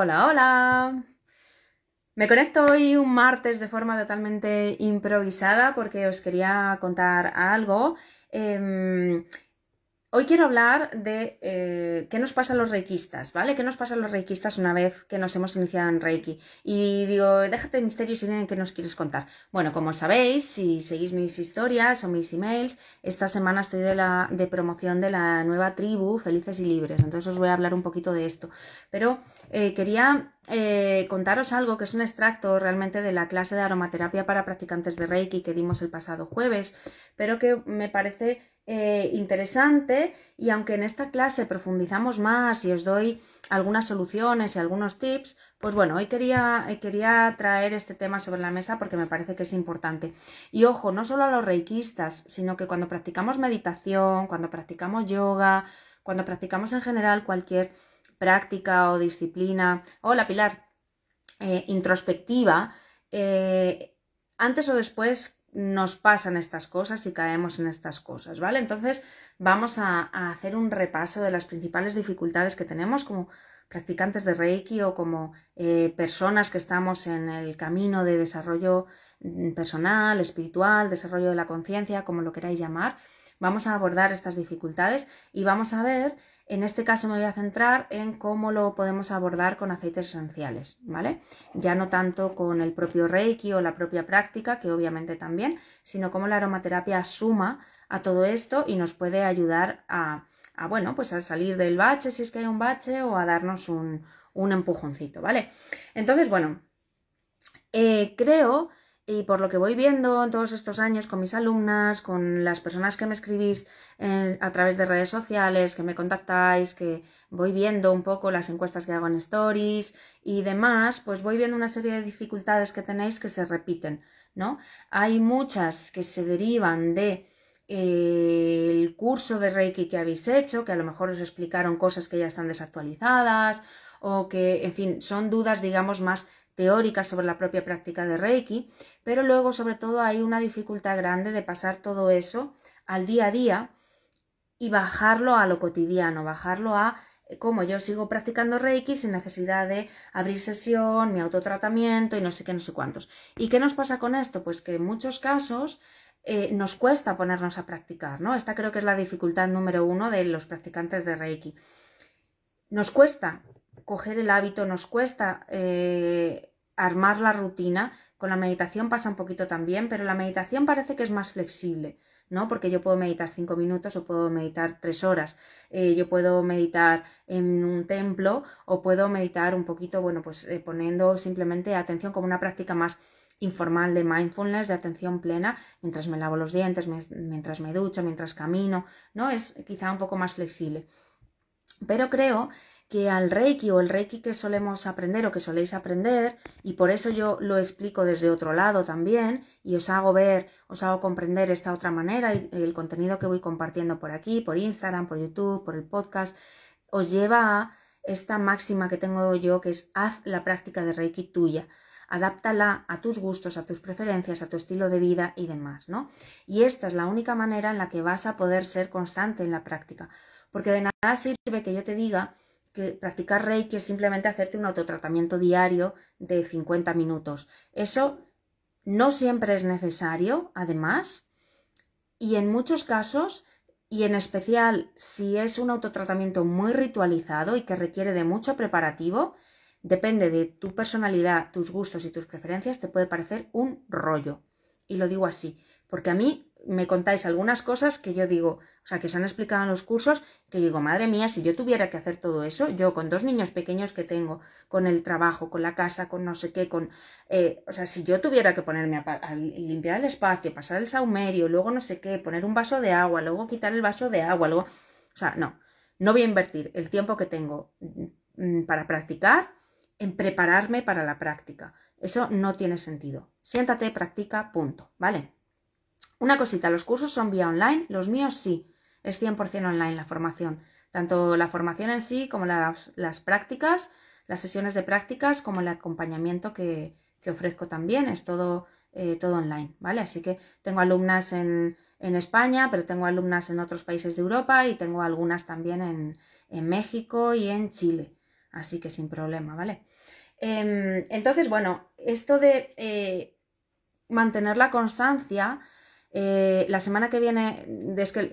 Hola, hola. Me conecto hoy un martes de forma totalmente improvisada porque os quería contar algo. Em, Hoy quiero hablar de eh, qué nos pasa a los reikistas, ¿vale? ¿Qué nos pasa a los reikistas una vez que nos hemos iniciado en reiki? Y digo, déjate misterios y qué nos quieres contar. Bueno, como sabéis, si seguís mis historias o mis emails, esta semana estoy de, promoción de la nueva tribu Felices y Libres, entonces os voy a hablar un poquito de esto. Pero eh, quería eh, contaros algo que es un extracto realmente de la clase de aromaterapia para practicantes de reiki que dimos el pasado jueves, pero que me parece eh, interesante y aunque en esta clase profundizamos más y os doy algunas soluciones y algunos tips, pues bueno, hoy quería, quería traer este tema sobre la mesa porque me parece que es importante. Y ojo, no solo a los reikistas, sino que cuando practicamos meditación, cuando practicamos yoga, cuando practicamos en general cualquier práctica o disciplina, o la pilar eh, introspectiva, eh, antes o después nos pasan estas cosas y caemos en estas cosas, ¿vale? Entonces vamos a, hacer un repaso de las principales dificultades que tenemos como practicantes de Reiki o como eh, personas que estamos en el camino de desarrollo mm, personal, espiritual, desarrollo de la conciencia, como lo queráis llamar. Vamos a abordar estas dificultades y vamos a ver en este caso me voy a centrar en cómo lo podemos abordar con aceites esenciales, ¿vale? Ya no tanto con el propio Reiki o la propia práctica, que obviamente también, sino cómo la aromaterapia suma a todo esto y nos puede ayudar a, bueno, pues a salir del bache si es que hay un bache o a darnos un, un empujoncito, ¿vale? Entonces, bueno, eh, creo y por lo que voy viendo en todos estos años con mis alumnas, con las personas que me escribís eh, a través de redes sociales, que me contactáis, que voy viendo un poco las encuestas que hago en stories y demás, pues voy viendo una serie de dificultades que tenéis que se repiten, ¿no? Hay muchas que se derivan de eh, el curso de Reiki que habéis hecho, que a lo mejor os explicaron cosas que ya están desactualizadas o que, en fin, son dudas, digamos, más teórica sobre la propia práctica de Reiki, pero luego sobre todo hay una dificultad grande de pasar todo eso al día a día y bajarlo a lo cotidiano, bajarlo a eh, como yo sigo practicando Reiki sin necesidad de abrir sesión, mi autotratamiento y no sé qué, no sé cuántos. ¿Y qué nos pasa con esto? Pues que en muchos casos eh, nos cuesta ponernos a practicar, ¿no? Esta creo que es la dificultad número uno de los practicantes de Reiki. Nos cuesta coger el hábito, nos cuesta eh, armar la rutina. Con la meditación pasa un poquito también, pero la meditación parece que es más flexible, ¿no? Porque yo puedo meditar cinco minutos o puedo meditar tres horas, eh, yo puedo meditar en un templo o puedo meditar un poquito, bueno, pues eh, poniendo simplemente atención como una práctica más informal de mindfulness, de atención plena, mientras me lavo los dientes, mientras me ducho, mientras camino, ¿no? Es quizá un poco más flexible. Pero creo que al Reiki o el Reiki que solemos aprender o que soléis aprender, y por eso yo lo explico desde otro lado también, y os hago ver, os hago comprender esta otra manera, y el contenido que voy compartiendo por aquí, por Instagram, por YouTube, por el podcast, os lleva a esta máxima que tengo yo, que es haz la práctica de Reiki tuya. Adáptala a tus gustos, a tus preferencias, a tu estilo de vida y demás, ¿no? Y esta es la única manera en la que vas a poder ser constante en la práctica. Porque de nada sirve que yo te diga que practicar Reiki es simplemente hacerte un autotratamiento diario de 50 minutos. Eso no siempre es necesario, además, y en muchos casos, y en especial si es un autotratamiento muy ritualizado y que requiere de mucho preparativo, depende de tu personalidad, tus gustos y tus preferencias, te puede parecer un rollo. Y lo digo así, porque a mí me contáis algunas cosas que yo digo, o sea, que se han explicado en los cursos, que digo, madre mía, si yo tuviera que hacer todo eso, yo con dos niños pequeños que tengo, con el trabajo, con la casa, con no sé qué, con, eh, o sea, si yo tuviera que ponerme a, a, limpiar el espacio, pasar el saumerio, luego no sé qué, poner un vaso de agua, luego quitar el vaso de agua, luego, o sea, no, no voy a invertir el tiempo que tengo mm, mm, para practicar en prepararme para la práctica. Eso no tiene sentido. Siéntate, practica, punto, ¿vale? Una cosita, los cursos son vía online, los míos sí, es 100% online la formación, tanto la formación en sí como las, prácticas, las sesiones de prácticas, como el acompañamiento que, ofrezco también, es todo, eh, todo online, ¿vale? Así que tengo alumnas en, España, pero tengo alumnas en otros países de Europa y tengo algunas también en, México y en Chile, así que sin problema, ¿vale? Em, entonces, bueno, esto de eh, mantener la constancia, eh, la semana que viene,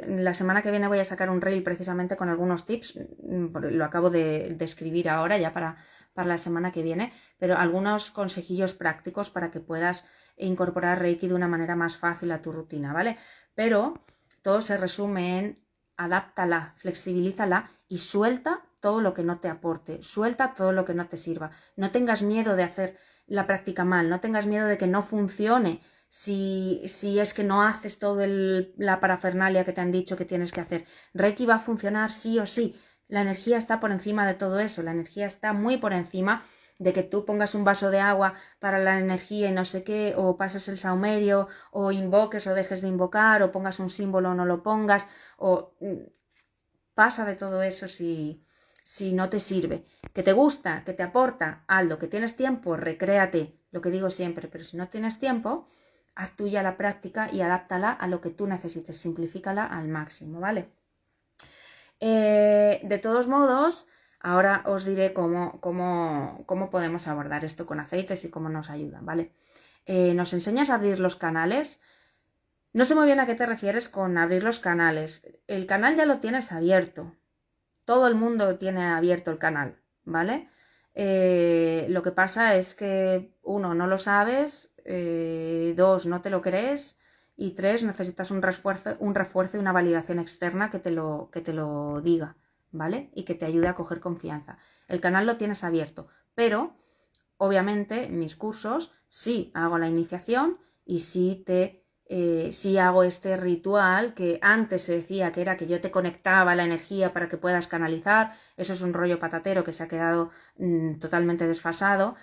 la semana que viene voy a sacar un reel precisamente con algunos tips. Mm, lo acabo de, describir escribir ahora ya para, para, la semana que viene, pero algunos consejillos prácticos para que puedas incorporar Reiki de una manera más fácil a tu rutina, ¿vale? Pero todo se resume en adáptala, flexibilízala y suelta todo lo que no te aporte, suelta todo lo que no te sirva. No tengas miedo de hacer la práctica mal, no tengas miedo de que no funcione si, es que no haces toda la parafernalia que te han dicho que tienes que hacer. Reiki va a funcionar sí o sí. La energía está por encima de todo eso, la energía está muy por encima de que tú pongas un vaso de agua para la energía y no sé qué, o pases el saumerio, o invoques o dejes de invocar, o pongas un símbolo o no lo pongas, o mm, pasa de todo eso si, si no te sirve. Que te gusta, que te aporta, Aldo, que tienes tiempo, recréate, lo que digo siempre, pero si no tienes tiempo, haz tuya la práctica y adáptala a lo que tú necesites, simplifícala al máximo, ¿vale? Eh, de todos modos, ahora os diré cómo, cómo, cómo, podemos abordar esto con aceites y cómo nos ayudan, ¿vale? Eh, nos enseñas a abrir los canales. No sé muy bien a qué te refieres con abrir los canales. El canal ya lo tienes abierto. Todo el mundo tiene abierto el canal, ¿vale? Eh, lo que pasa es que uno, no lo sabes, eh, dos, no te lo crees y tres, necesitas un refuerzo, un refuerzo y una validación externa que te, lo, que te lo diga, ¿vale? Y que te ayude a coger confianza. El canal lo tienes abierto, pero obviamente en mis cursos sí hago la iniciación y sí te... Eh, hago este ritual que antes se decía que era que yo te conectaba la energía para que puedas canalizar, eso es un rollo patatero que se ha quedado mm, totalmente desfasado,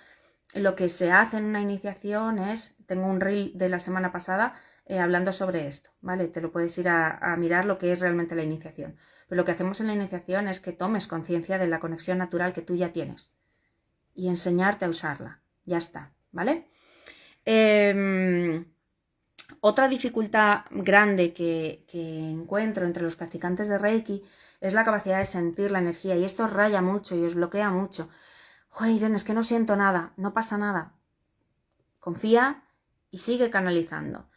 lo que se hace en una iniciación es, tengo un reel de la semana pasada eh, hablando sobre esto, ¿vale? Te lo puedes ir a, mirar lo que es realmente la iniciación. Pero lo que hacemos en la iniciación es que tomes conciencia de la conexión natural que tú ya tienes y enseñarte a usarla. Ya está, ¿vale? Em, otra dificultad grande que, que encuentro entre los practicantes de Reiki es la capacidad de sentir la energía y esto raya mucho y os bloquea mucho Oye, Irene, es que no siento nada, no pasa nada. Confía y sigue canalizando.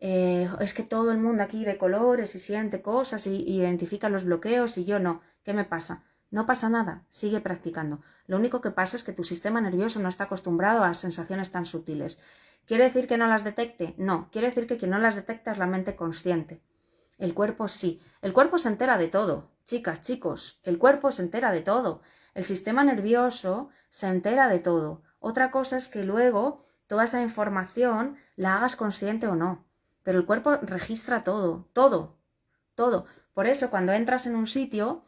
Eh, es que todo el mundo aquí ve colores y siente cosas y identifica los bloqueos y yo no. ¿Qué me pasa? No pasa nada, sigue practicando. Lo único que pasa es que tu sistema nervioso no está acostumbrado a sensaciones tan sutiles. ¿Quiere decir que no las detecte? No, quiere decir que quien no las detecta es la mente consciente. El cuerpo sí. El cuerpo se entera de todo. Chicas, chicos, el cuerpo se entera de todo, el sistema nervioso se entera de todo. Otra cosa es que luego toda esa información la hagas consciente o no, pero el cuerpo registra todo, todo, todo. Por eso cuando entras en un sitio,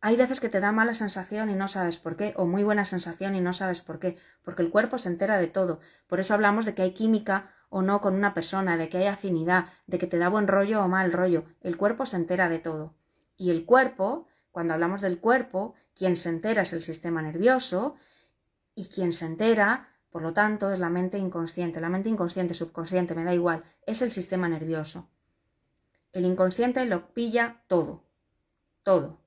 hay veces que te da mala sensación y no sabes por qué, o muy buena sensación y no sabes por qué, porque el cuerpo se entera de todo. Por eso hablamos de que hay química o no con una persona, de que hay afinidad, de que te da buen rollo o mal rollo. El cuerpo se entera de todo. Y el cuerpo, cuando hablamos del cuerpo, quien se entera es el sistema nervioso y quien se entera, por lo tanto, es la mente inconsciente. La mente inconsciente, subconsciente, me da igual, es el sistema nervioso. El inconsciente lo pilla todo, todo.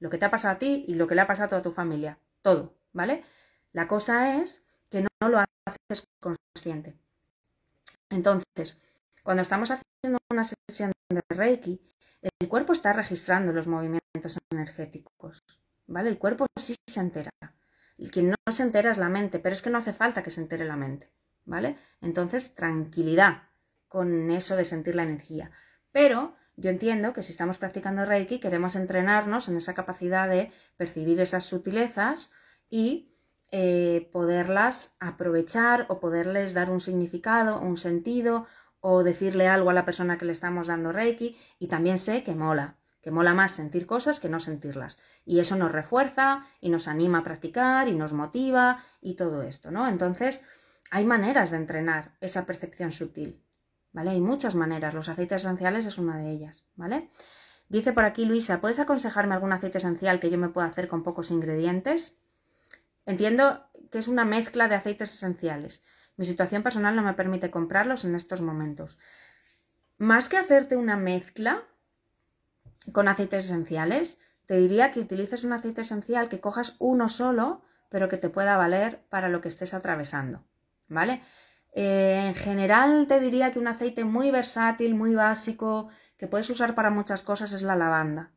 Lo que te ha pasado a ti y lo que le ha pasado a toda tu familia, todo, ¿vale? La cosa es que no, no lo haces consciente. Entonces, cuando estamos haciendo una sesión de Reiki, el cuerpo está registrando los movimientos energéticos, ¿vale? El cuerpo sí se entera. El quien no se entera es la mente, pero es que no hace falta que se entere la mente, ¿vale? Entonces, tranquilidad con eso de sentir la energía. Pero yo entiendo que si estamos practicando Reiki queremos entrenarnos en esa capacidad de percibir esas sutilezas y eh, poderlas aprovechar o poderles dar un significado, un sentido o decirle algo a la persona que le estamos dando Reiki y también sé que mola, que mola más sentir cosas que no sentirlas. Y eso nos refuerza y nos anima a practicar y nos motiva y todo esto, ¿no? Entonces, hay maneras de entrenar esa percepción sutil, ¿vale? Hay muchas maneras, los aceites esenciales es una de ellas, ¿vale? Dice por aquí Luisa, ¿puedes aconsejarme algún aceite esencial que yo me pueda hacer con pocos ingredientes? Entiendo que es una mezcla de aceites esenciales. Mi situación personal no me permite comprarlos en estos momentos. Más que hacerte una mezcla con aceites esenciales, te diría que utilices un aceite esencial, que cojas uno solo, pero que te pueda valer para lo que estés atravesando. ¿Vale? Eh, en general te diría que un aceite muy versátil, muy básico, que puedes usar para muchas cosas es la lavanda.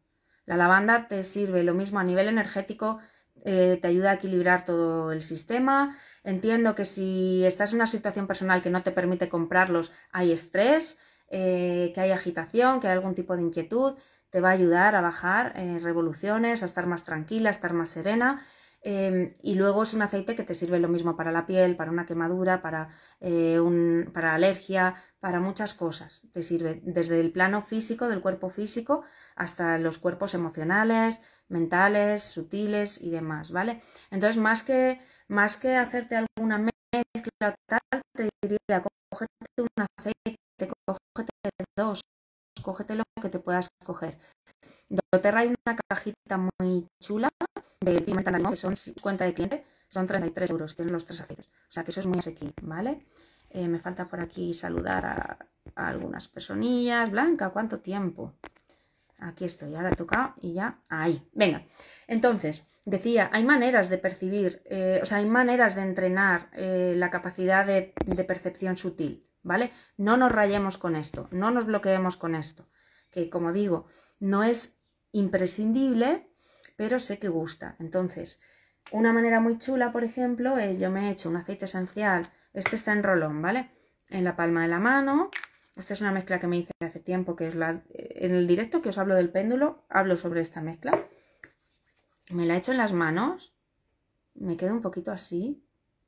La lavanda te sirve lo mismo a nivel energético eh, te ayuda a equilibrar todo el sistema. Entiendo que si estás en una situación personal que no te permite comprarlos, hay estrés, eh, que hay agitación, que hay algún tipo de inquietud, te va a ayudar a bajar eh, revoluciones, a estar más tranquila, a estar más serena Em, y luego es un aceite que te sirve lo mismo para la piel, para una quemadura, para, eh, un, para alergia, para muchas cosas. Te sirve desde el plano físico, del cuerpo físico, hasta los cuerpos emocionales, mentales, sutiles y demás, ¿vale? Entonces, más que, más que hacerte alguna mezcla tal, te diría, cógete un aceite, cógete dos, cógete lo que te puedas coger. Doterra hay una cajita muy chula de D-Metal, que son 50 de cliente, son 33 euros, tienen los tres aceites. O sea que eso es muy asequible, ¿vale? Eh, me falta por aquí saludar a, algunas personillas. Blanca, ¿cuánto tiempo? Aquí estoy, ahora he tocado y ya, ahí. Venga, entonces, decía, hay maneras de percibir, eh, o sea, hay maneras de entrenar eh, la capacidad de percepción sutil, ¿vale? No nos rayemos con esto, no nos bloqueemos con esto. Que como digo, no es imprescindible, pero sé que gusta. Entonces, una manera muy chula, por ejemplo, es yo me he hecho un aceite esencial. Este está en rolón, ¿vale? En la palma de la mano. Esta es una mezcla que me hice hace tiempo, que es la... En el directo que os hablo del péndulo, hablo sobre esta mezcla. Me la he hecho en las manos. Me quedo un poquito así.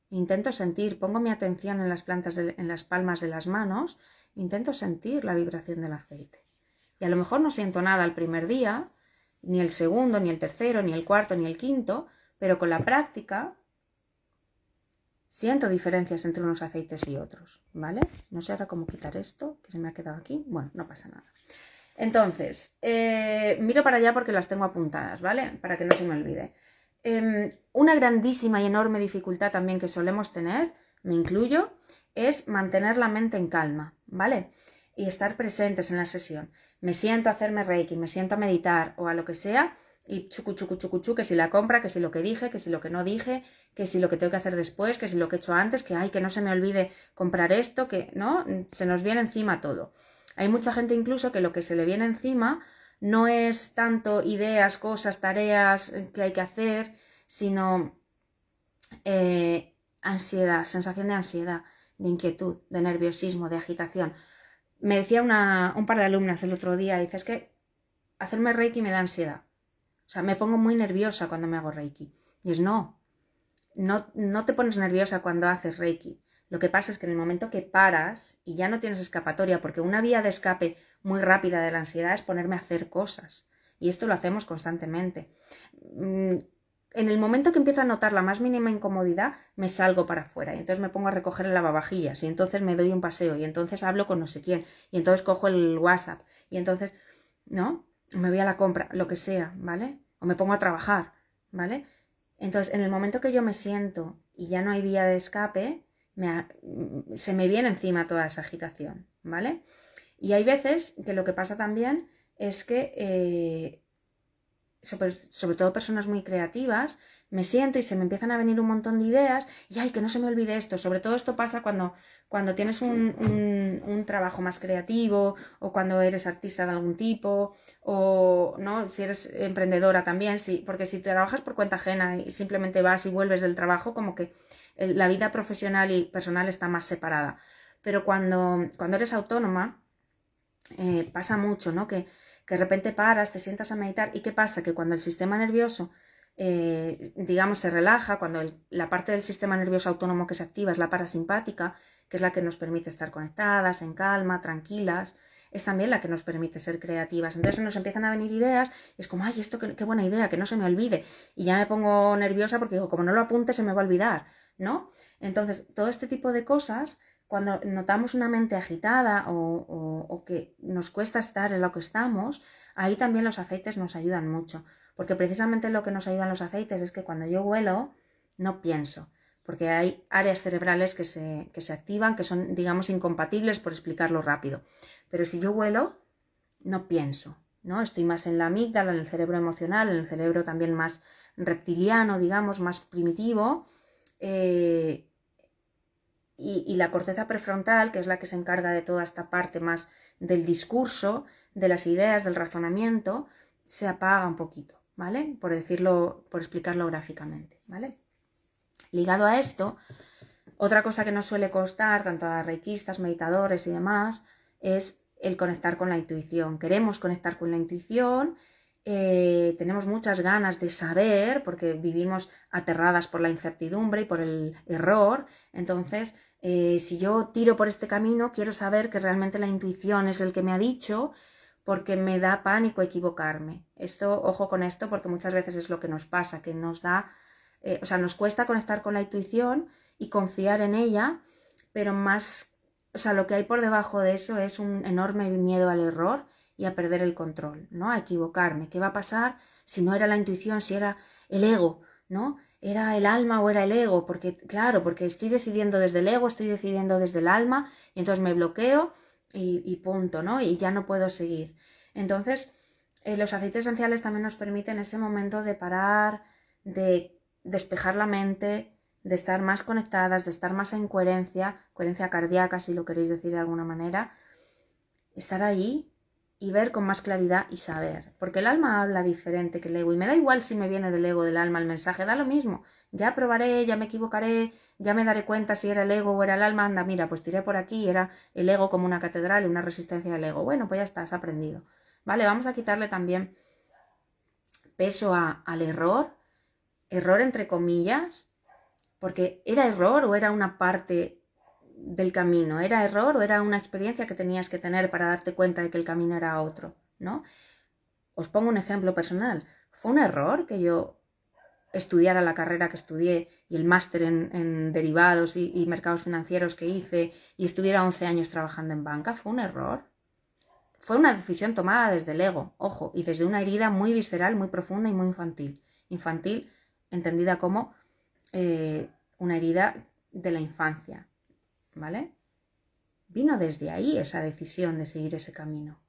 Intento sentir, pongo mi atención en las plantas, en las palmas de las manos. Intento sentir la vibración del aceite. Y a lo mejor no siento nada el primer día, ni el segundo, ni el tercero, ni el cuarto, ni el quinto, pero con la práctica siento diferencias entre unos aceites y otros, ¿vale? No sé ahora cómo quitar esto, que se me ha quedado aquí. Bueno, no pasa nada. Entonces, eh, miro para allá porque las tengo apuntadas, ¿vale? Para que no se me olvide. Em, una grandísima y enorme dificultad también que solemos tener, me incluyo, es mantener la mente en calma, ¿vale? y estar presentes en la sesión. Me siento a hacerme reiki, me siento a meditar o a lo que sea y chucu, chucu, chucu, chucu, que si la compra, que si lo que dije, que si lo que no dije, que si lo que tengo que hacer después, que si lo que he hecho antes, que ay, que no se me olvide comprar esto, que no, se nos viene encima todo. Hay mucha gente incluso que lo que se le viene encima no es tanto ideas, cosas, tareas eh, que hay que hacer, sino eh, ansiedad, sensación de ansiedad, de inquietud, de nerviosismo, de agitación me decía una, un par de alumnas el otro día, dice, es que hacerme reiki me da ansiedad. O sea, me pongo muy nerviosa cuando me hago reiki. Y es no, no, no te pones nerviosa cuando haces reiki. Lo que pasa es que en el momento que paras y ya no tienes escapatoria, porque una vía de escape muy rápida de la ansiedad es ponerme a hacer cosas. Y esto lo hacemos constantemente. Mm, en el momento que empiezo a notar la más mínima incomodidad, me salgo para afuera y entonces me pongo a recoger el lavavajillas y entonces me doy un paseo y entonces hablo con no sé quién y entonces cojo el WhatsApp y entonces, ¿no? Me voy a la compra, lo que sea, ¿vale? O me pongo a trabajar, ¿vale? Entonces, en el momento que yo me siento y ya no hay vía de escape, se me viene encima toda esa agitación, ¿vale? Y hay veces que lo que pasa también es que eh, sobre, todo personas muy creativas, me siento y se me empiezan a venir un montón de ideas y ay, que no se me olvide esto. Sobre todo esto pasa cuando, cuando tienes un, un, trabajo más creativo o cuando eres artista de algún tipo o no si eres emprendedora también, sí, porque si trabajas por cuenta ajena y simplemente vas y vuelves del trabajo, como que la vida profesional y personal está más separada. Pero cuando, cuando eres autónoma, eh, pasa mucho, ¿no? Que, que de repente paras, te sientas a meditar y qué pasa? Que cuando el sistema nervioso, eh, digamos, se relaja, cuando la parte del sistema nervioso autónomo que se activa es la parasimpática, que es la que nos permite estar conectadas, en calma, tranquilas, es también la que nos permite ser creativas. Entonces nos empiezan a venir ideas, y es como, ay, esto qué, qué, buena idea, que no se me olvide. Y ya me pongo nerviosa porque digo, como no lo apunte, se me va a olvidar, ¿no? Entonces, todo este tipo de cosas cuando notamos una mente agitada o, que nos cuesta estar en lo que estamos, ahí también los aceites nos ayudan mucho, porque precisamente lo que nos ayudan los aceites es que cuando yo huelo, no pienso, porque hay áreas cerebrales que se, activan, que son, digamos, incompatibles por explicarlo rápido. Pero si yo huelo, no pienso, ¿no? Estoy más en la amígdala, en el cerebro emocional, en el cerebro también más reptiliano, digamos, más primitivo, eh, y, la corteza prefrontal, que es la que se encarga de toda esta parte más del discurso, de las ideas, del razonamiento, se apaga un poquito, ¿vale? Por decirlo, por explicarlo gráficamente, ¿vale? Ligado a esto, otra cosa que nos suele costar, tanto a reikistas, meditadores y demás, es el conectar con la intuición. Queremos conectar con la intuición, eh, tenemos muchas ganas de saber, porque vivimos aterradas por la incertidumbre y por el error. Entonces, eh, si yo tiro por este camino, quiero saber que realmente la intuición es el que me ha dicho, porque me da pánico equivocarme. Esto, ojo con esto, porque muchas veces es lo que nos pasa, que nos da, eh, o sea, nos cuesta conectar con la intuición y confiar en ella, pero más, o sea, lo que hay por debajo de eso es un enorme miedo al error y a perder el control, ¿no? A equivocarme. ¿Qué va a pasar si no era la intuición, si era el ego, ¿no? Era el alma o era el ego, porque claro, porque estoy decidiendo desde el ego, estoy decidiendo desde el alma, y entonces me bloqueo y, punto, ¿no? Y ya no puedo seguir. Entonces, eh, los aceites esenciales también nos permiten ese momento de parar, de despejar la mente, de estar más conectadas, de estar más en coherencia, coherencia cardíaca, si lo queréis decir de alguna manera, estar ahí y ver con más claridad y saber. Porque el alma habla diferente que el ego. Y me da igual si me viene del ego del alma el mensaje, da lo mismo. Ya probaré, ya me equivocaré, ya me daré cuenta si era el ego o era el alma. Anda, mira, pues tiré por aquí, era el ego como una catedral, y una resistencia del ego. Bueno, pues ya estás, aprendido. Vale, vamos a quitarle también peso al error, error entre comillas, porque era error o era una parte del camino. ¿Era error o era una experiencia que tenías que tener para darte cuenta de que el camino era otro? ¿No? Os pongo un ejemplo personal. Fue un error que yo estudiara la carrera que estudié y el máster en, derivados y, mercados financieros que hice y estuviera 11 años trabajando en banca. Fue un error. Fue una decisión tomada desde el ego, ojo, y desde una herida muy visceral, muy profunda y muy infantil. Infantil entendida como eh, una herida de la infancia, ¿vale? Vino desde ahí esa decisión de seguir ese camino,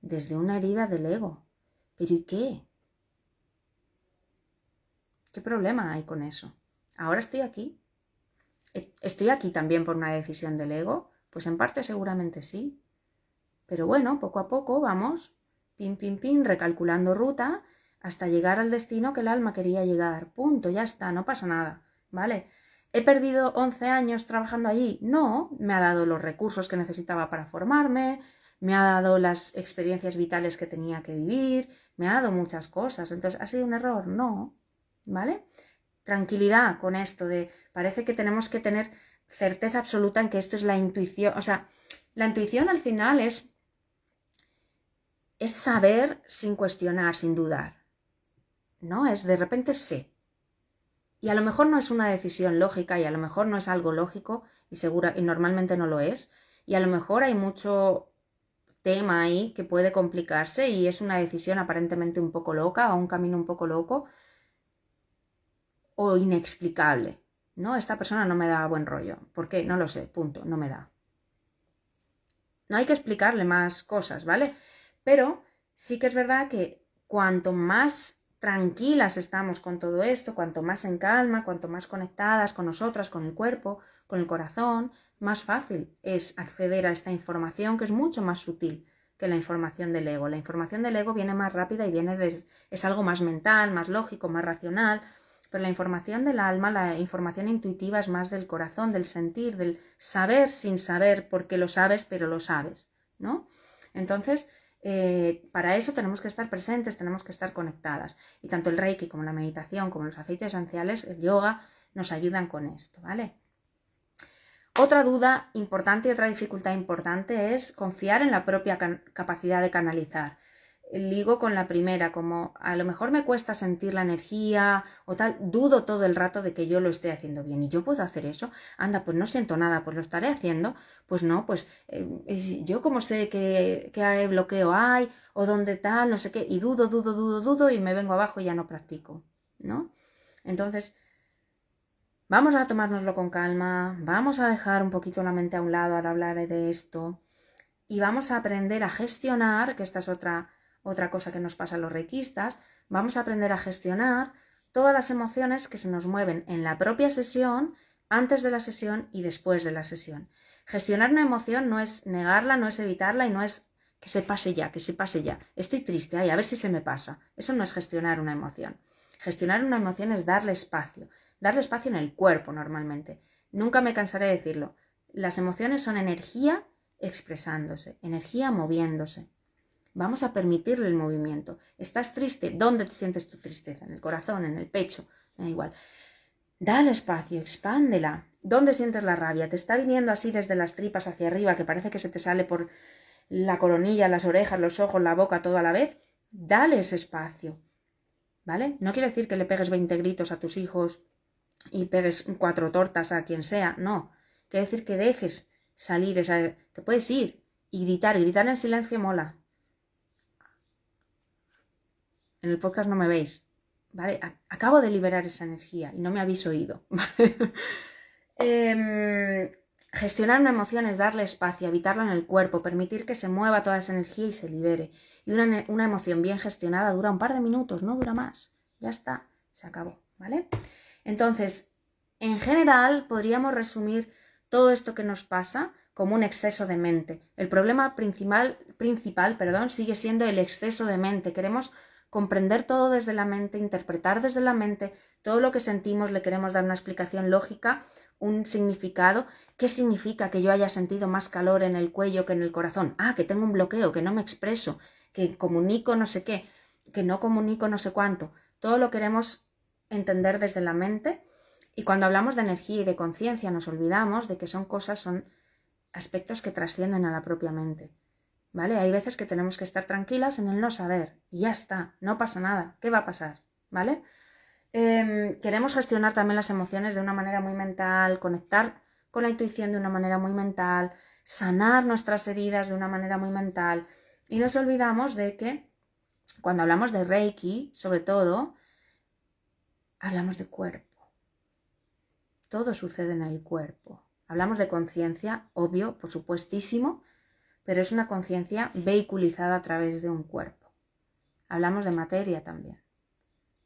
desde una herida del ego. ¿Pero y qué? ¿Qué problema hay con eso? Ahora estoy aquí. E, ¿Estoy aquí también por una decisión del ego? Pues en parte seguramente sí. Pero bueno, poco a poco vamos, pin, pin, pin, recalculando ruta hasta llegar al destino que el alma quería llegar. Punto, ya está, no pasa nada. ¿Vale? ¿He perdido 11 años trabajando allí? No, me ha dado los recursos que necesitaba para formarme, me ha dado las experiencias vitales que tenía que vivir, me ha dado muchas cosas. Entonces, ¿ha sido un error? No, ¿vale? Tranquilidad con esto de, parece que tenemos que tener certeza absoluta en que esto es la intuición, o sea, la intuición al final es es saber sin cuestionar, sin dudar. ¿No? Es de repente sé. Y a lo mejor no es una decisión lógica y a lo mejor no es algo lógico y segura y normalmente no lo es. Y a lo mejor hay mucho tema ahí que puede complicarse y es una decisión aparentemente un poco loca o un camino un poco loco o inexplicable. No, esta persona no me da buen rollo. ¿Por qué? No lo sé. Punto. No me da. No hay que explicarle más cosas, ¿vale? Pero sí que es verdad que cuanto más tranquilas estamos con todo esto, cuanto más en calma, cuanto más conectadas con nosotras, con el cuerpo, con el corazón, más fácil es acceder a esta información que es mucho más sutil que la información del ego. La información del ego viene más rápida y viene es algo más mental, más lógico, más racional, pero la información del alma, la información intuitiva es más del corazón, del sentir, del saber sin saber, porque lo sabes, pero lo sabes, ¿no? Entonces, eh, para eso tenemos que estar presentes, tenemos que estar conectadas. Y tanto el reiki como la meditación, como los aceites esenciales, el yoga, nos ayudan con esto, ¿vale? Otra duda importante y otra dificultad importante es confiar en la propia capacidad de canalizar ligo con la primera, como a lo mejor me cuesta sentir la energía o tal, dudo todo el rato de que yo lo esté haciendo bien y yo puedo hacer eso, anda, pues no siento nada, pues lo estaré haciendo, pues no, pues eh, yo como sé que, hay bloqueo hay o dónde tal, no sé qué, y dudo, dudo, dudo, dudo y me vengo abajo y ya no practico, ¿no? Entonces, vamos a tomárnoslo con calma, vamos a dejar un poquito la mente a un lado, ahora hablaré de esto. Y vamos a aprender a gestionar, que esta es otra otra cosa que nos pasa a los requistas, vamos a aprender a gestionar todas las emociones que se nos mueven en la propia sesión, antes de la sesión y después de la sesión. Gestionar una emoción no es negarla, no es evitarla y no es que se pase ya, que se pase ya. Estoy triste, ay, a ver si se me pasa. Eso no es gestionar una emoción. Gestionar una emoción es darle espacio, darle espacio en el cuerpo normalmente. Nunca me cansaré de decirlo. Las emociones son energía expresándose, energía moviéndose. Vamos a permitirle el movimiento. ¿Estás triste? ¿Dónde te sientes tu tristeza? ¿En el corazón? ¿En el pecho? da igual. Dale espacio, expándela. ¿Dónde sientes la rabia? ¿Te está viniendo así desde las tripas hacia arriba, que parece que se te sale por la coronilla, las orejas, los ojos, la boca, toda a la vez? Dale ese espacio. ¿Vale? No quiere decir que le pegues 20 gritos a tus hijos y pegues cuatro tortas a quien sea, no. Quiere decir que dejes salir esa... Te puedes ir y gritar, gritar en silencio mola en el podcast no me veis, ¿vale? Acabo de liberar esa energía y no me habéis oído, em, gestionar una emoción es darle espacio, evitarla en el cuerpo, permitir que se mueva toda esa energía y se libere. Y una, una emoción bien gestionada dura un par de minutos, no dura más. Ya está, se acabó, ¿vale? Entonces, en general, podríamos resumir todo esto que nos pasa como un exceso de mente. El problema principal, principal perdón, sigue siendo el exceso de mente. Queremos comprender todo desde la mente, interpretar desde la mente, todo lo que sentimos le queremos dar una explicación lógica, un significado. ¿Qué significa que yo haya sentido más calor en el cuello que en el corazón? Ah, que tengo un bloqueo, que no me expreso, que comunico no sé qué, que no comunico no sé cuánto. Todo lo queremos entender desde la mente y cuando hablamos de energía y de conciencia nos olvidamos de que son cosas, son aspectos que trascienden a la propia mente. ¿vale? Hay veces que tenemos que estar tranquilas en el no saber y ya está, no pasa nada, ¿qué va a pasar? ¿Vale? Em, queremos gestionar también las emociones de una manera muy mental, conectar con la intuición de una manera muy mental, sanar nuestras heridas de una manera muy mental. Y nos olvidamos de que cuando hablamos de Reiki, sobre todo, hablamos de cuerpo. Todo sucede en el cuerpo. Hablamos de conciencia, obvio, por supuestísimo, pero es una conciencia vehiculizada a través de un cuerpo. Hablamos de materia también.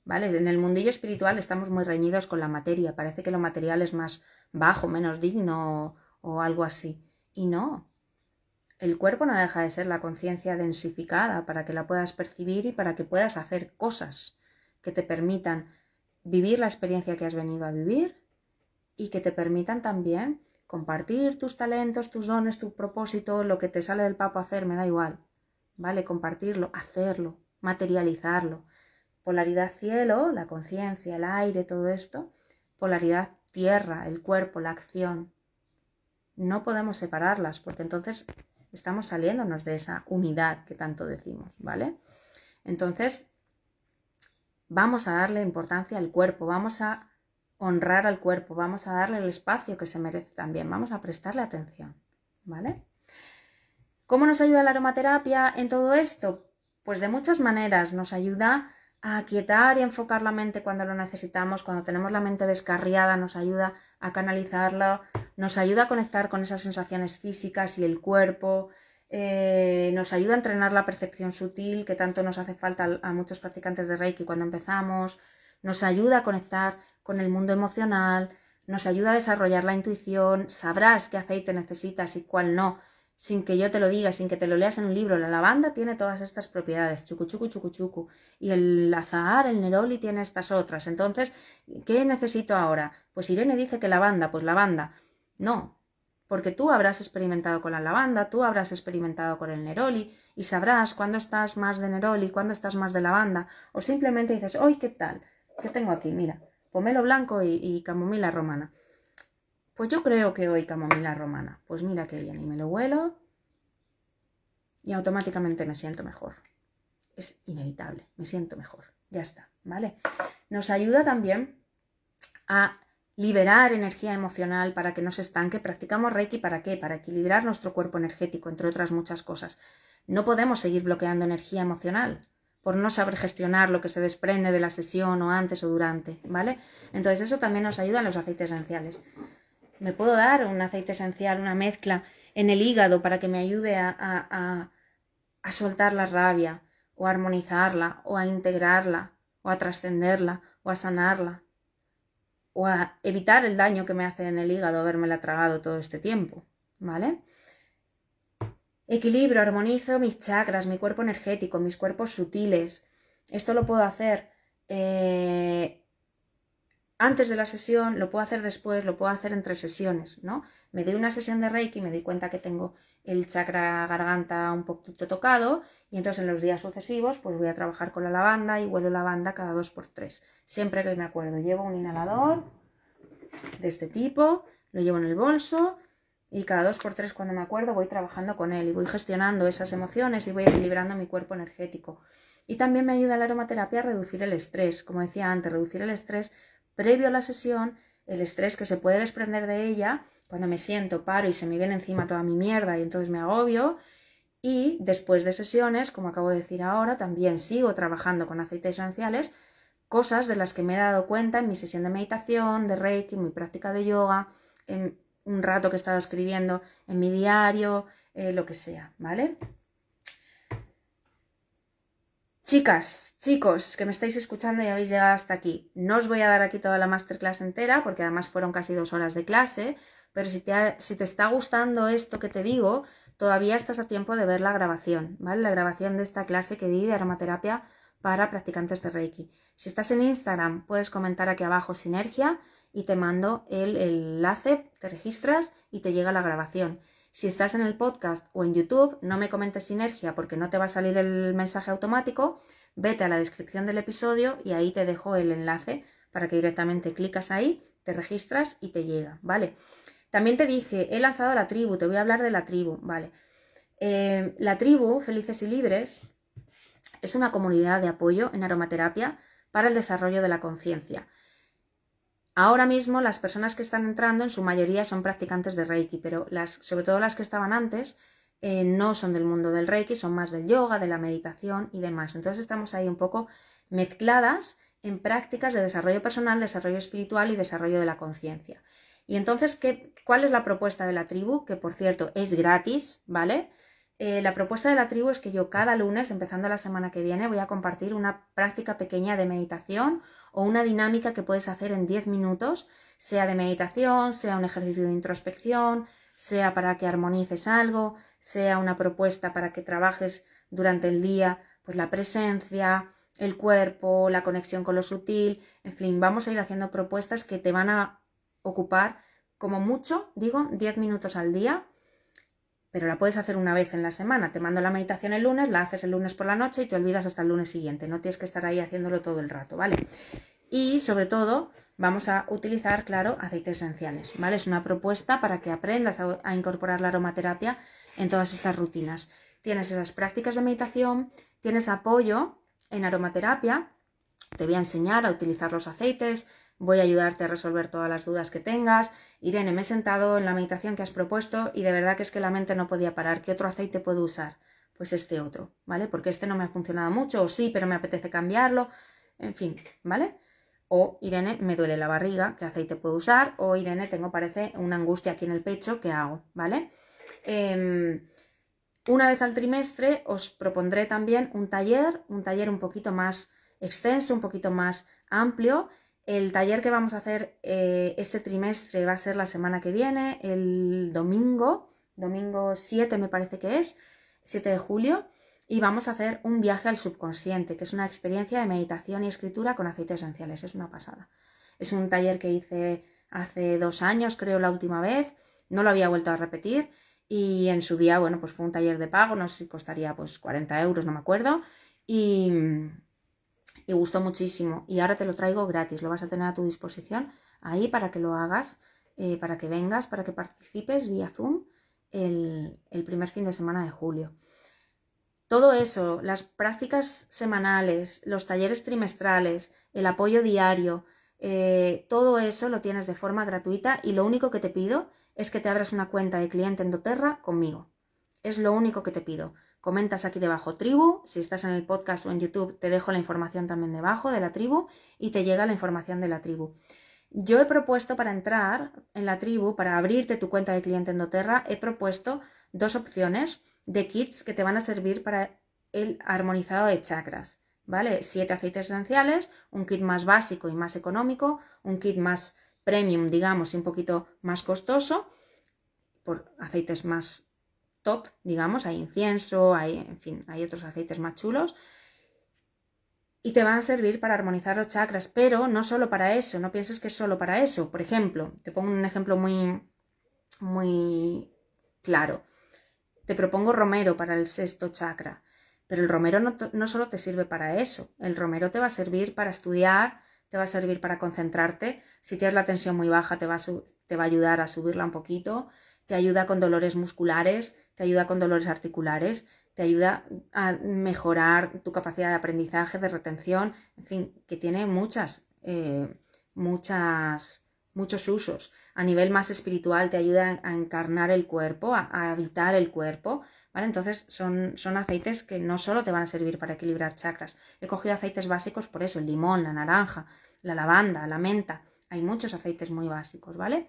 ¿Vale? En el mundillo espiritual estamos muy reñidos con la materia, parece que lo material es más bajo, menos digno o algo así. Y no. El cuerpo no deja de ser la conciencia densificada para que la puedas percibir y para que puedas hacer cosas que te permitan vivir la experiencia que has venido a vivir y que te permitan también Compartir tus talentos, tus dones, tu propósito, lo que te sale del papo hacer, me da igual. ¿Vale? Compartirlo, hacerlo, materializarlo. Polaridad cielo, la conciencia, el aire, todo esto. Polaridad tierra, el cuerpo, la acción. No podemos separarlas porque entonces estamos saliéndonos de esa unidad que tanto decimos, ¿vale? Entonces, vamos a darle importancia al cuerpo, vamos a honrar al cuerpo, vamos a darle el espacio que se merece también, vamos a prestarle atención, ¿vale? ¿Cómo nos ayuda la aromaterapia en todo esto? Pues de muchas maneras, nos ayuda a aquietar y enfocar la mente cuando lo necesitamos, cuando tenemos la mente descarriada, nos ayuda a canalizarla, nos ayuda a conectar con esas sensaciones físicas y el cuerpo, eh, nos ayuda a entrenar la percepción sutil que tanto nos hace falta a muchos practicantes de Reiki cuando empezamos, nos ayuda a conectar con el mundo emocional, nos ayuda a desarrollar la intuición, sabrás qué aceite necesitas y cuál no, sin que yo te lo diga, sin que te lo leas en un libro. La lavanda tiene todas estas propiedades, chucu, chucu, chucu, chucu. Y el azahar, el neroli, tiene estas otras. Entonces, ¿qué necesito ahora? Pues Irene dice que lavanda, pues lavanda. No, porque tú habrás experimentado con la lavanda, tú habrás experimentado con el neroli y sabrás cuándo estás más de neroli, cuándo estás más de lavanda. O simplemente dices, hoy, ¿qué tal? ¿Qué tengo aquí? Mira, pomelo blanco y, camomila romana. Pues yo creo que hoy camomila romana. Pues mira qué bien. Y me lo huelo y automáticamente me siento mejor. Es inevitable, me siento mejor. Ya está, ¿vale? Nos ayuda también a liberar energía emocional para que no se estanque. Practicamos Reiki para qué? Para equilibrar nuestro cuerpo energético, entre otras muchas cosas. No podemos seguir bloqueando energía emocional por no saber gestionar lo que se desprende de la sesión o antes o durante, ¿vale? Entonces eso también nos ayuda en los aceites esenciales. Me puedo dar un aceite esencial, una mezcla en el hígado para que me ayude a, a, a, soltar la rabia o a armonizarla o a integrarla o a trascenderla o a sanarla o a evitar el daño que me hace en el hígado haberme la tragado todo este tiempo, ¿vale? Equilibro, armonizo mis chakras, mi cuerpo energético, mis cuerpos sutiles. Esto lo puedo hacer eh, antes de la sesión, lo puedo hacer después, lo puedo hacer entre sesiones, ¿no? Me doy una sesión de Reiki y me doy cuenta que tengo el chakra garganta un poquito tocado y entonces en los días sucesivos pues voy a trabajar con la lavanda y huelo lavanda cada dos por tres. Siempre que me acuerdo, llevo un inhalador de este tipo, lo llevo en el bolso y cada dos por tres, cuando me acuerdo, voy trabajando con él y voy gestionando esas emociones y voy equilibrando mi cuerpo energético. Y también me ayuda la aromaterapia a reducir el estrés, como decía antes, reducir el estrés previo a la sesión, el estrés que se puede desprender de ella cuando me siento, paro y se me viene encima toda mi mierda y entonces me agobio. Y después de sesiones, como acabo de decir ahora, también sigo trabajando con aceites esenciales, cosas de las que me he dado cuenta en mi sesión de meditación, de Reiki, en mi práctica de yoga, en un rato que he estado escribiendo en mi diario, eh, lo que sea, ¿vale? Chicas, chicos que me estáis escuchando y habéis llegado hasta aquí, no os voy a dar aquí toda la masterclass entera porque además fueron casi dos horas de clase, pero si si te está gustando esto que te digo, todavía estás a tiempo de ver la grabación, ¿vale? La grabación de esta clase que di de aromaterapia para practicantes de Reiki. Si estás en Instagram, puedes comentar aquí abajo Sinergia y te mando el, enlace, te registras y te llega la grabación. Si estás en el podcast o en YouTube, no me comentes sinergia porque no te va a salir el mensaje automático, vete a la descripción del episodio y ahí te dejo el enlace para que directamente clicas ahí, te registras y te llega, ¿vale? También te dije, he lanzado la tribu, te voy a hablar de la tribu, ¿vale? Eh, la tribu, Felices y Libres, es una comunidad de apoyo en aromaterapia para el desarrollo de la conciencia. Ahora mismo las personas que están entrando en su mayoría son practicantes de Reiki, pero sobre todo las que estaban antes eh, no son del mundo del Reiki, son más del yoga, de la meditación y demás. Entonces estamos ahí un poco mezcladas en prácticas de desarrollo personal, desarrollo espiritual y desarrollo de la conciencia. Y entonces, ¿cuál es la propuesta de la tribu? Que por cierto es gratis, ¿vale? Eh, la propuesta de la tribu es que yo cada lunes, empezando la semana que viene, voy a compartir una práctica pequeña de meditación o una dinámica que puedes hacer en 10 minutos, sea de meditación, sea un ejercicio de introspección, sea para que armonices algo, sea una propuesta para que trabajes durante el día, pues la presencia, el cuerpo, la conexión con lo sutil, en fin, vamos a ir haciendo propuestas que te van a ocupar como mucho, digo, 10 minutos al día pero la puedes hacer una vez en la semana. Te mando la meditación el lunes, la haces el lunes por la noche y te olvidas hasta el lunes siguiente. No tienes que estar ahí haciéndolo todo el rato, ¿vale? Y sobre todo, vamos a utilizar, claro, aceites esenciales, ¿vale? Es una propuesta para que aprendas a, incorporar la aromaterapia en todas estas rutinas. Tienes esas prácticas de meditación, tienes apoyo en aromaterapia. Te voy a enseñar a utilizar los aceites, voy a ayudarte a resolver todas las dudas que tengas. Irene, me he sentado en la meditación que has propuesto y de verdad que es que la mente no podía parar. ¿Qué otro aceite puedo usar? Pues este otro, ¿vale? Porque este no me ha funcionado mucho, o sí, pero me apetece cambiarlo. En fin, ¿vale? O Irene, me duele la barriga, ¿qué aceite puedo usar? O Irene, tengo, parece, una angustia aquí en el pecho, ¿qué hago? ¿Vale? Em, una vez al trimestre os propondré también un taller, un taller un poquito más extenso, un poquito más amplio, el taller que vamos a hacer eh, este trimestre va a ser la semana que viene, el domingo, domingo 7 me parece que es, 7 de julio, y vamos a hacer un viaje al subconsciente, que es una experiencia de meditación y escritura con aceites esenciales, es una pasada. Es un taller que hice hace dos años, creo, la última vez, no lo había vuelto a repetir, y en su día, bueno, pues fue un taller de pago, no sé costaría pues 40 euros, no me acuerdo, y, y gustó muchísimo. Y ahora te lo traigo gratis, lo vas a tener a tu disposición ahí para que lo hagas, eh, para que vengas, para que participes vía Zoom el, el primer fin de semana de julio. Todo eso, las prácticas semanales, los talleres trimestrales, el apoyo diario, eh, todo eso lo tienes de forma gratuita y lo único que te pido es que te abras una cuenta de cliente en doTERRA conmigo. Es lo único que te pido. Comentas aquí debajo tribu, si estás en el podcast o en YouTube te dejo la información también debajo de la tribu y te llega la información de la tribu. Yo he propuesto para entrar en la tribu, para abrirte tu cuenta de cliente en doTERRA, he propuesto dos opciones de kits que te van a servir para el armonizado de chakras. ¿Vale? Siete aceites esenciales, un kit más básico y más económico, un kit más premium, digamos, y un poquito más costoso, por aceites más top, digamos, hay incienso, hay, en fin, hay otros aceites más chulos y te van a servir para armonizar los chakras, pero no solo para eso, no pienses que es solo para eso. Por ejemplo, te pongo un ejemplo muy, muy claro. Te propongo romero para el sexto chakra, pero el romero no, solo te sirve para eso, el romero te va a servir para estudiar, te va a servir para concentrarte, si tienes la tensión muy baja te va te va a ayudar a subirla un poquito, te ayuda con dolores musculares, te ayuda con dolores articulares, te ayuda a mejorar tu capacidad de aprendizaje, de retención, en fin, que tiene muchas, eh, muchas, muchos usos. A nivel más espiritual te ayuda a encarnar el cuerpo, a, habitar el cuerpo, ¿vale? Entonces son, son aceites que no solo te van a servir para equilibrar chakras. He cogido aceites básicos por eso, el limón, la naranja, la lavanda, la menta. Hay muchos aceites muy básicos, ¿vale?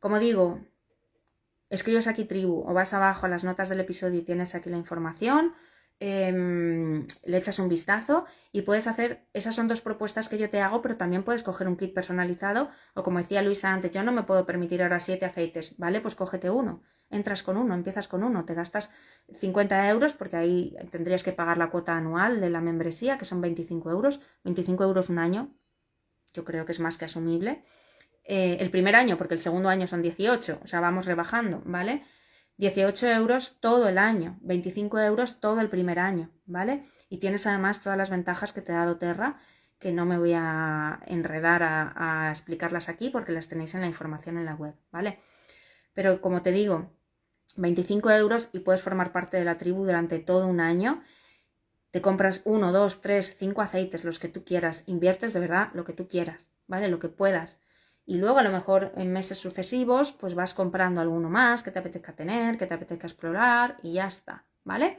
Como digo, escribes aquí tribu o vas abajo a las notas del episodio y tienes aquí la información, em, le echas un vistazo y puedes hacer, esas son dos propuestas que yo te hago, pero también puedes coger un kit personalizado o como decía Luisa antes, yo no me puedo permitir ahora siete aceites, ¿vale? Pues cógete uno, entras con uno, empiezas con uno, te gastas 50 euros porque ahí tendrías que pagar la cuota anual de la membresía, que son 25 euros, 25 euros un año, yo creo que es más que asumible. Eh, el primer año, porque el segundo año son 18, o sea, vamos rebajando, ¿vale? 18 euros todo el año, 25 euros todo el primer año, ¿vale? Y tienes además todas las ventajas que te ha dado Terra, que no me voy a enredar a, a explicarlas aquí porque las tenéis en la información en la web, ¿vale? Pero como te digo, 25 euros y puedes formar parte de la tribu durante todo un año. Te compras uno, dos, tres, cinco aceites, los que tú quieras. Inviertes de verdad lo que tú quieras, ¿vale? Lo que puedas y luego a lo mejor en meses sucesivos pues vas comprando alguno más que te apetezca tener, que te apetezca explorar y ya está, ¿vale?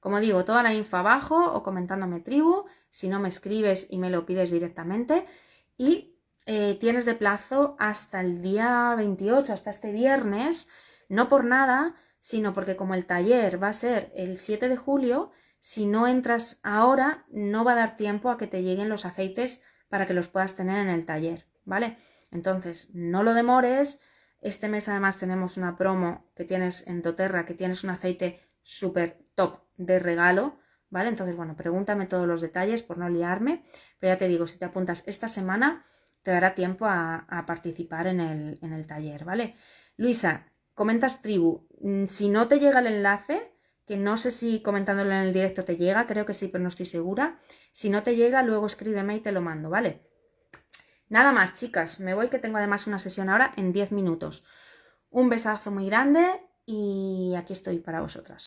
Como digo, toda la info abajo o comentándome tribu, si no me escribes y me lo pides directamente y eh, tienes de plazo hasta el día 28, hasta este viernes, no por nada, sino porque como el taller va a ser el 7 de julio, si no entras ahora no va a dar tiempo a que te lleguen los aceites para que los puedas tener en el taller, ¿vale? Entonces, no lo demores. Este mes además tenemos una promo que tienes en Doterra, que tienes un aceite súper top de regalo, ¿vale? Entonces, bueno, pregúntame todos los detalles por no liarme, pero ya te digo, si te apuntas esta semana, te dará tiempo a, participar en el, en el taller, ¿vale? Luisa, comentas tribu. Mm, si no te llega el enlace, que no sé si comentándolo en el directo te llega, creo que sí, pero no estoy segura. Si no te llega, luego escríbeme y te lo mando, ¿vale? Nada más, chicas, me voy que tengo además una sesión ahora en 10 minutos. Un besazo muy grande y aquí estoy para vosotras.